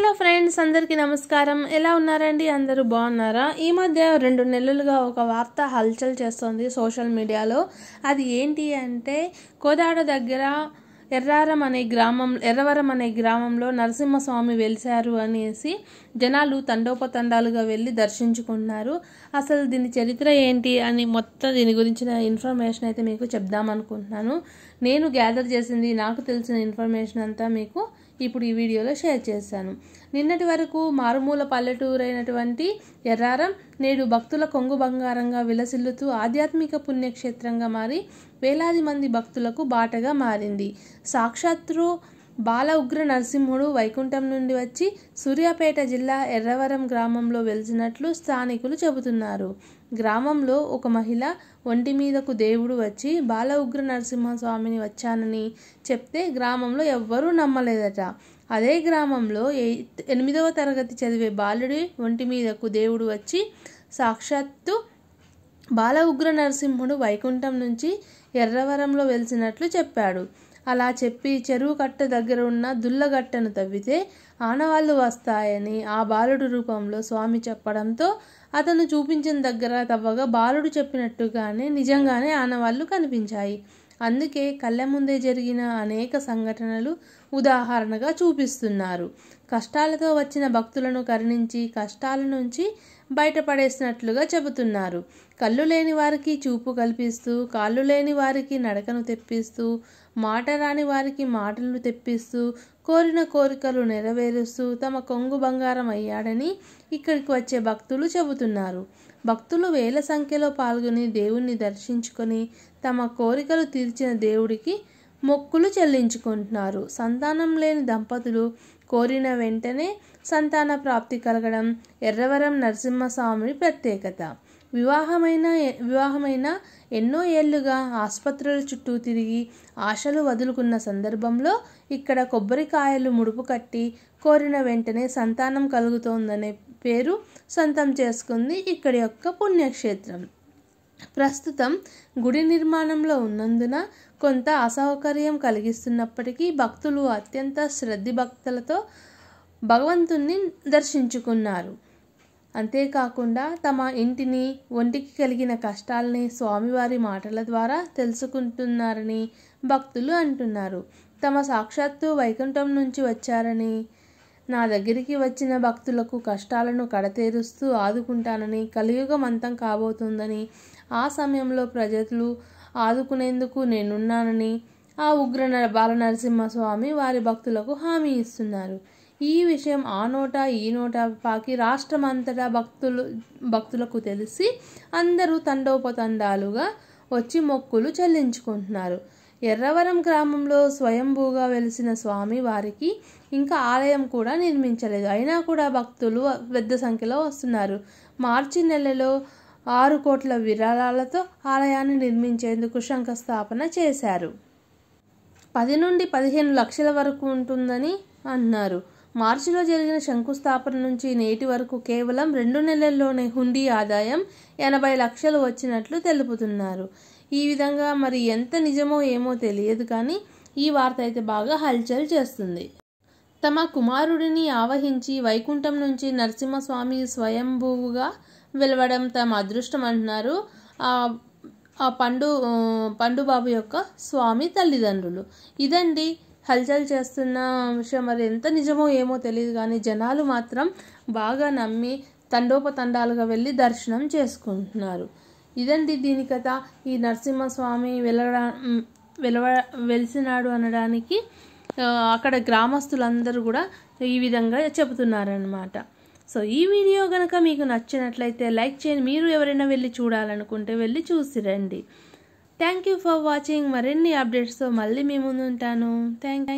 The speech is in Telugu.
హలో ఫ్రెండ్స్ అందరికీ నమస్కారం ఎలా ఉన్నారండి అందరూ బాగున్నారా ఈ మధ్య రెండు నెలలుగా ఒక వార్త హల్చల్ చేస్తుంది సోషల్ మీడియాలో అది ఏంటి అంటే కోదాడ దగ్గర ఎర్రారం అనే గ్రామం ఎర్రవరం అనే గ్రామంలో నరసింహస్వామి వెలిశారు అనేసి జనాలు తండోపతండాలుగా వెళ్ళి దర్శించుకున్నారు అసలు దీని చరిత్ర ఏంటి అని మొత్తం దీని గురించిన ఇన్ఫర్మేషన్ అయితే మీకు చెప్దామనుకుంటున్నాను నేను గ్యాదర్ చేసింది నాకు తెలిసిన ఇన్ఫర్మేషన్ అంతా మీకు ఇప్పుడు ఈ వీడియోలో షేర్ చేశాను నిన్నటి వరకు మారుమూల పల్లెటూరైనటువంటి ఎర్రారం నేడు భక్తుల కొంగు బంగారంగా విలసిల్లుతూ ఆధ్యాత్మిక పుణ్యక్షేత్రంగా మారి వేలాది మంది భక్తులకు బాటగా మారింది సాక్షాత్తు బాల ఉగ్ర నరసింహుడు వైకుంఠం నుండి వచ్చి సూర్యాపేట జిల్లా ఎర్రవరం గ్రామంలో వెలిసినట్లు స్థానికులు చెబుతున్నారు గ్రామంలో ఒక మహిళ ఒంటి మీదకు దేవుడు వచ్చి బాల ఉగ్ర నరసింహస్వామిని వచ్చానని చెప్తే గ్రామంలో ఎవ్వరూ నమ్మలేదట అదే గ్రామంలో ఎనిమిదవ తరగతి చదివే బాలుడి ఒంటి మీదకు దేవుడు వచ్చి సాక్షాత్తు బాల ఉగ్ర నరసింహుడు వైకుంఠం నుంచి ఎర్రవరంలో వెలిసినట్లు చెప్పాడు అలా చెప్పి చెరువు కట్ట దగ్గర ఉన్న దుల్లగట్టను తవ్వితే ఆనవాళ్లు వస్తాయని ఆ బాలుడు రూపంలో స్వామి చెప్పడంతో అతను చూపించిన దగ్గర తవ్వగా బాలుడు చెప్పినట్టుగానే నిజంగానే ఆనవాళ్లు కనిపించాయి అందుకే కళ్ళ ముందే జరిగిన అనేక సంఘటనలు ఉదాహరణగా చూపిస్తున్నారు కష్టాలతో వచ్చిన భక్తులను కరుణించి కష్టాల నుంచి బయటపడేసినట్లుగా చెబుతున్నారు కళ్ళు లేని వారికి చూపు కల్పిస్తూ కాళ్ళు లేని వారికి నడకను తెప్పిస్తూ మాట రాని వారికి మాటలను తెప్పిస్తూ కోరిన కోరికలు నెరవేరుస్తూ తమ కొంగు బంగారం అయ్యాడని ఇక్కడికి వచ్చే భక్తులు చెబుతున్నారు భక్తులు వేల సంఖ్యలో పాల్గొని దేవుణ్ణి దర్శించుకొని తమ కోరికలు తీర్చిన దేవుడికి మొక్కులు చెల్లించుకుంటున్నారు సంతానం లేని దంపతులు కోరిన వెంటనే సంతాన ప్రాప్తి కలగడం ఎర్రవరం నరసింహస్వామి ప్రత్యేకత వివాహమైన వివాహమైన ఎన్నో ఏళ్లుగా ఆసుపత్రుల చుట్టూ తిరిగి ఆశలు వదులుకున్న సందర్భంలో ఇక్కడ కొబ్బరికాయలు ముడుపు కట్టి కోరిన వెంటనే సంతానం కలుగుతోందనే పేరు సొంతం చేసుకుంది ఇక్కడి యొక్క పుణ్యక్షేత్రం ప్రస్తుతం గుడి నిర్మాణంలో ఉన్నందున కొంత అసౌకర్యం కలిగిస్తున్నప్పటికీ భక్తులు అత్యంత శ్రద్ధి భక్తులతో భగవంతుణ్ణి దర్శించుకున్నారు అంతేకాకుండా తమ ఇంటిని ఒంటికి కలిగిన కష్టాలని స్వామివారి మాటల ద్వారా తెలుసుకుంటున్నారని భక్తులు అంటున్నారు తమ సాక్షాత్తు వైకుంఠం నుంచి వచ్చారని నా దగ్గరికి వచ్చిన భక్తులకు కష్టాలను కడతేరుస్తూ ఆదుకుంటానని కలియుగం అంతం కాబోతుందని ఆ సమయంలో ప్రజలు ఆదుకునేందుకు నేనున్నానని ఆ ఉగ్ర బాల నరసింహస్వామి వారి భక్తులకు హామీ ఇస్తున్నారు ఈ విషయం ఆ నోట ఈ నోట పాకి రాష్ట్రమంతటా భక్తులు భక్తులకు తెలిసి అందరూ తండోపతండాలుగా వచ్చి మొక్కులు చెల్లించుకుంటున్నారు ఎర్రవరం గ్రామంలో స్వయంభూగా వెలిసిన స్వామి వారికి ఇంకా ఆలయం కూడా నిర్మించలేదు అయినా కూడా భక్తులు పెద్ద సంఖ్యలో వస్తున్నారు మార్చి నెలలో ఆరు కోట్ల విరాళాలతో ఆలయాన్ని నిర్మించేందుకు శంకుస్థాపన చేశారు పది నుండి పదిహేను లక్షల వరకు ఉంటుందని అన్నారు మార్చిలో జరిగిన శంకుస్థాపన నుంచి నేటి వరకు కేవలం రెండు నెలల్లోనే హుండీ ఆదాయం ఎనభై లక్షలు వచ్చినట్లు తెలుపుతున్నారు ఈ విధంగా మరి ఎంత నిజమో ఏమో తెలియదు కానీ ఈ వార్త అయితే బాగా హల్చల్ చేస్తుంది తమ కుమారుడిని ఆవహించి వైకుంఠం నుంచి నరసింహస్వామి స్వయంభూవుగా వెలవడం తమ అదృష్టం అంటున్నారు ఆ పండు పండుబాబు యొక్క స్వామి తల్లిదండ్రులు ఇదండి హల్చల్ చేస్తున్న విషయం అది ఎంత నిజమో ఏమో తెలియదు కానీ జనాలు మాత్రం బాగా నమ్మి తండోపతండాలుగా వెళ్ళి దర్శనం చేసుకుంటున్నారు ఇదండి దీని కథ ఈ నరసింహస్వామి వెళ్ళడా వెలవ వెలిసినాడు అనడానికి అక్కడ గ్రామస్తులందరూ కూడా ఈ విధంగా చెబుతున్నారనమాట సో ఈ వీడియో కనుక మీకు నచ్చినట్లయితే లైక్ చేయండి మీరు ఎవరైనా వెళ్ళి చూడాలనుకుంటే వెళ్ళి చూసిరండి థ్యాంక్ యూ ఫర్ వాచింగ్ మరిన్ని అప్డేట్స్తో మళ్ళీ మీ ఉంటాను థ్యాంక్